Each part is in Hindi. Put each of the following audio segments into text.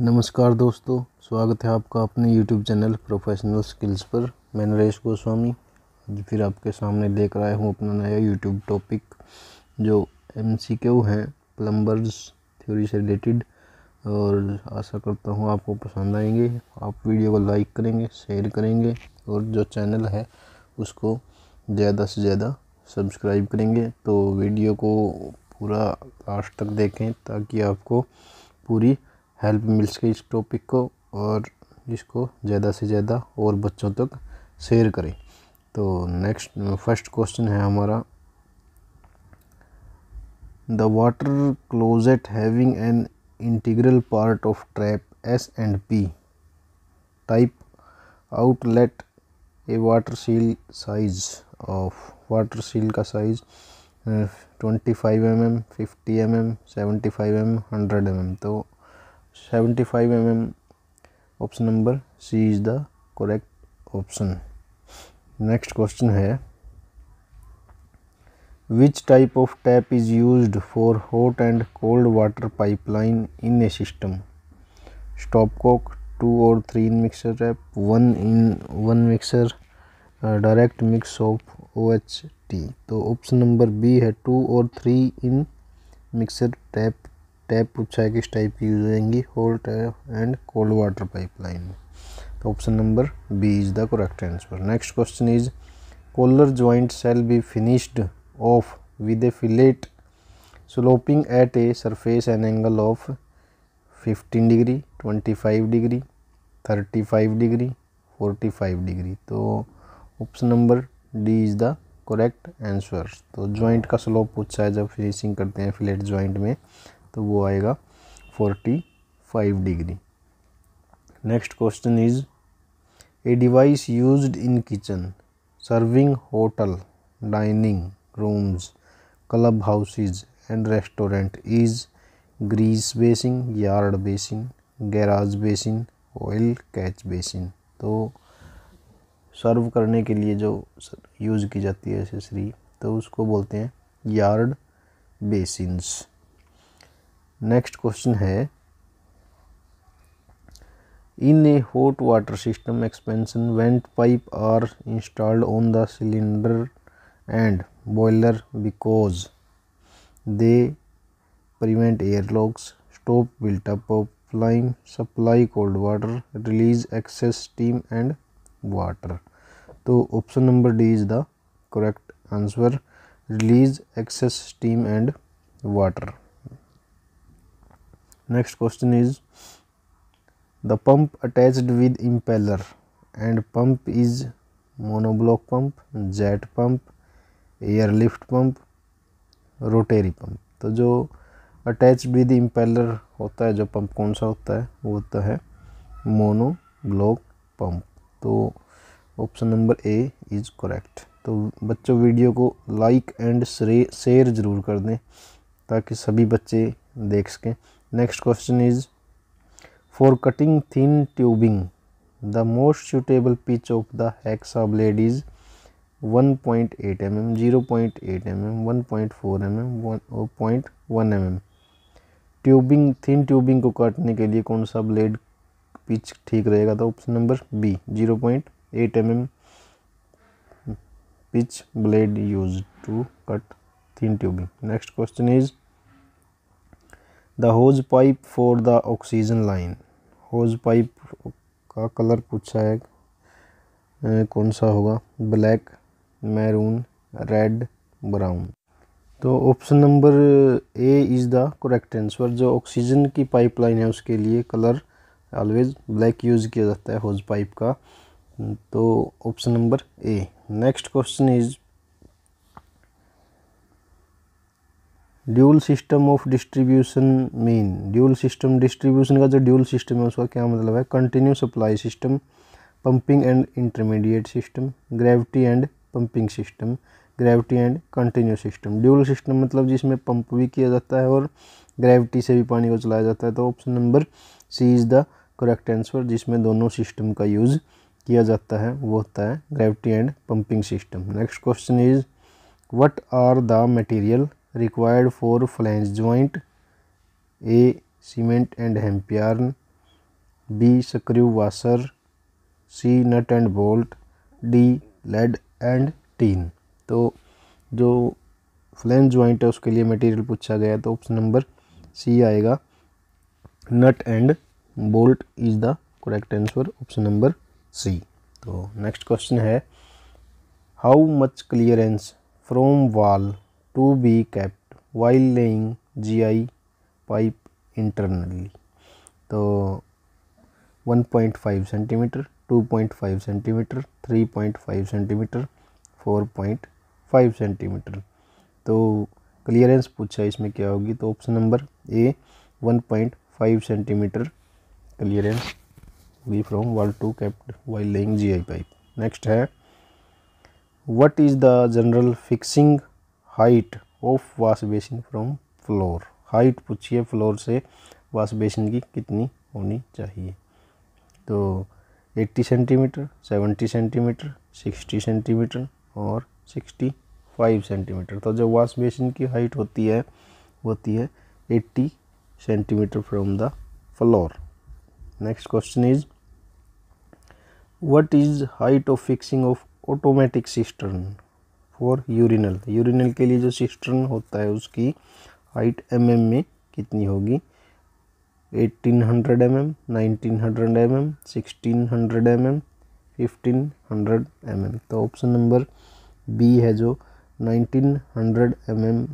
नमस्कार दोस्तों स्वागत है आपका अपने यूट्यूब चैनल प्रोफेशनल स्किल्स पर मैं नरेश गोस्वामी आज फिर आपके सामने देख आया हूँ अपना नया यूट्यूब टॉपिक जो एम सी क्यू हैं प्लम्बर्स थ्योरी से रिलेटेड और आशा करता हूँ आपको पसंद आएंगे आप वीडियो को लाइक करेंगे शेयर करेंगे और जो चैनल है उसको ज़्यादा से ज़्यादा सब्सक्राइब करेंगे तो वीडियो को पूरा लास्ट तक देखें ताकि आपको पूरी हेल्प मिल सके इस टॉपिक को और इसको ज़्यादा से ज़्यादा और बच्चों तक शेयर करें तो नेक्स्ट फर्स्ट क्वेश्चन है हमारा the water closet having an integral part of trap S and P type outlet a water seal size of water seal का size twenty five M M fifty M M seventy five M hundred M M तो seventy five M M option number C is the correct option next question है which type of tap is use for hot and cold water pipeline in a system stopcock two और three in mixer tap one in one mixer direct mix of O H T तो ऑप्शन नंबर बी है टू और three in mixer tap tap पूछा है किस टाइप की यूज होएंगी hot tap and cold water pipeline तो option number B is the correct answer next question is collar joint shall be finished off with a fillet sloping at a surface an angle of 15 degree 25 degree 35 degree 45 degree तो option number D is the correct answer तो ज्वाइंट का स्लोप पूछा है जब फिनिशिंग करते हैं फ्लेट ज्वाइंट में तो वो आएगा forty five degree next question is a device used in kitchen serving hotel dining rooms club houses and restaurant is grease basin yard basin garage basin oil catch basin तो सर्व करने के लिए जो यूज़ की जाती है एसेसरी तो उसको बोलते हैं यार्ड बेसिन्स नेक्स्ट क्वेश्चन है in a hot water system expansion vent pipe are installed on the cylinder and boiler because they prevent airlocks, stop built-up of lime, supply cold water release excess steam and water तो option number D is the correct answer release excess steam and water next question is the pump attached with impeller and pump is monoblock pump jet pump airlift pump rotary pump तो जो अटैच विद इम्पेलर होता है जो पंप कौन सा होता है वो होता है मोनो ब्लॉक पंप तो option number A is correct तो बच्चों वीडियो को लाइक एंड शेयर ज़रूर कर दें ताकि सभी बच्चे देख सकें next question is for cutting thin tubing the most suitable pitch of the hacksaw blade is 1.8 mm 0.8 mm 1.4 mm 1 0.1 mm tubing thin tubing को काटने के लिए कौन सा ब्लेड पिच ठीक रहेगा तो option number B zero point eight M M pitch blade used to cut thin tubing next question is the hose pipe for the oxygen line hose pipe का कलर पूछा है कौन सा होगा ब्लैक मैरून रेड ब्राउन तो option number A is the correct answer जो ऑक्सीजन की पाइपलाइन है उसके लिए कलर ऑलवेज ब्लैक यूज़ किया जाता है होज पाइप का तो option number A next question is dual system of distribution mean dual system distribution का जो ड्यूल सिस्टम है उसका क्या मतलब है continue supply system pumping and intermediate system gravity and pumping system gravity and continue system dual system मतलब जिसमें पंप भी किया जाता है और ग्रेविटी से भी पानी को चलाया जाता है तो option number C is the correct answer जिसमें दोनों सिस्टम का यूज़ किया जाता है वो होता है gravity and pumping system next question is what are the material required for flange joint a cement and hemp yarn b screw washer c nut and bolt d lead and tin तो जो फ्लैंज ज्वाइंट है उसके लिए मटेरियल पूछा गया तो ऑप्शन नंबर सी आएगा nut and bolt is the correct answer option number C तो नेक्स्ट क्वेश्चन है how much clearance from wall to be kept while laying GI pipe internally. तो 1.5 सेंटीमीटर 2.5 सेंटीमीटर 3.5 सेंटीमीटर 4.5 सेंटीमीटर तो क्लियरेंस पूछा इसमें क्या होगी तो option number A 1.5 centimetre clearance होगी from wall to kept while laying G I pipe next है what is the general fixing height of wash basin from floor height पूछिए फ्लोर से वाश बेसिन की कितनी होनी चाहिए तो 80 सेंटीमीटर 70 सेंटीमीटर 60 सेंटीमीटर और 65 सेंटीमीटर तो जो वाश बेसिन की हाइट होती है होती है 80 centimetre from the floor next question is what is height of fixing of automatic cistern for urinal urinal के लिए जो सिस्टर्न होता है उसकी हाइट एम mm में कितनी होगी 1800 hundred M M nineteen hundred M M sixteen hundred M M fifteen hundred M M तो ऑप्शन नंबर बी है जो nineteen hundred M M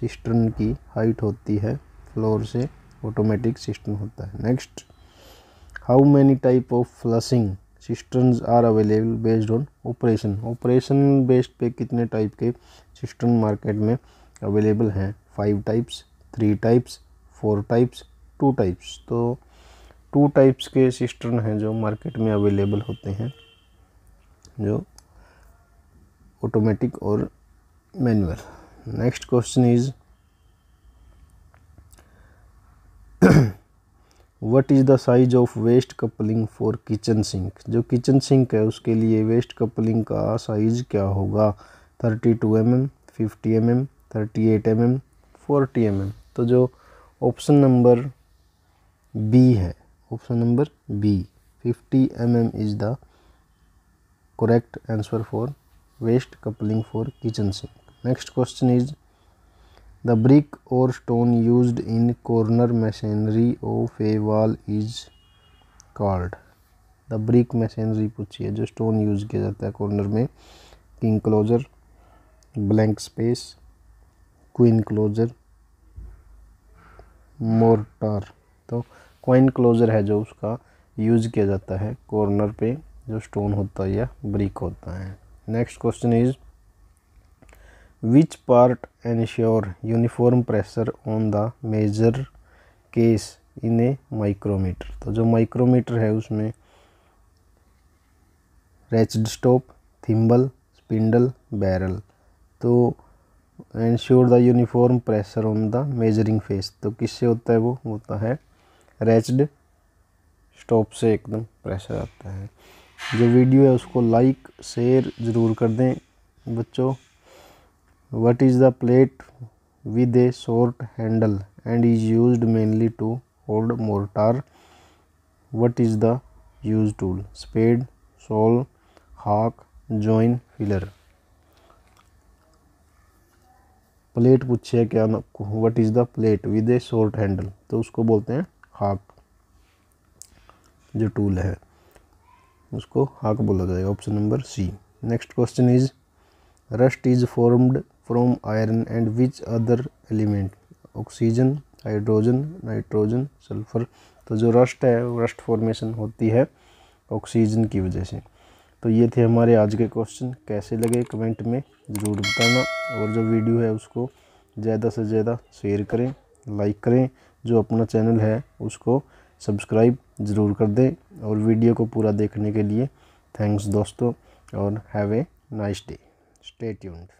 cistern की हाइट होती है फ्लोर से ऑटोमेटिक सिस्टम होता है next how many type of flushing cistern are available based on operation operation based पे कितने टाइप के सिस्टम मार्केट में अवेलेबल हैं five types three types four types two types तो टू टाइप्स के सिस्टम हैं जो मार्केट में अवेलेबल होते हैं जो ऑटोमेटिक और manual next question is what is the size of waste coupling for kitchen sink जो किचन सिंक है उसके लिए वेस्ट कपलिंग का साइज़ क्या होगा thirty two M M fifty M M thirty eight M M forty M M तो जो ऑप्शन नंबर बी है option number B fifty M M is the correct answer for waste coupling for kitchen sink next question is the brick और stone use in corner machinery of a wall is called the brick machinery पूछिए जो स्टोन यूज़ किया जाता है कॉर्नर में king closer blank space queen closer mortar तो क्वाइन क्लोजर है जो उसका यूज़ किया जाता है कॉर्नर पे जो स्टोन होता है या ब्रिक होता है next question is which part ensure uniform pressure on the measure case in a micrometer तो जो माइक्रोमीटर है उसमें ratchet stop thimble spindle barrel तो ensure the uniform pressure on the measuring face तो किससे होता है वो होता है रेचड स्टॉप से एकदम प्रेशर आता है जो वीडियो है उसको लाइक शेयर ज़रूर कर दें बच्चों what is the plate with a short handle and is used mainly to hold mortar what is the use tool spade saw hawk join filler plate पूछिए क्या what is the plate with a short handle तो उसको बोलते हैं हाक जो टूल है उसको हाक बोला जाएगा option number C next question is rust is formed from iron and which other element oxygen hydrogen nitrogen sulphur तो जो रस्ट है वो रस्ट फॉर्मेशन होती है ऑक्सीजन की वजह से तो ये थे हमारे आज के क्वेश्चन कैसे लगे कमेंट में ज़रूर बताना और जो वीडियो है उसको ज़्यादा से ज़्यादा शेयर करें लाइक करें जो अपना चैनल है उसको सब्सक्राइब ज़रूर कर दें और वीडियो को पूरा देखने के लिए थैंक्स दोस्तों और have a nice day stay tuned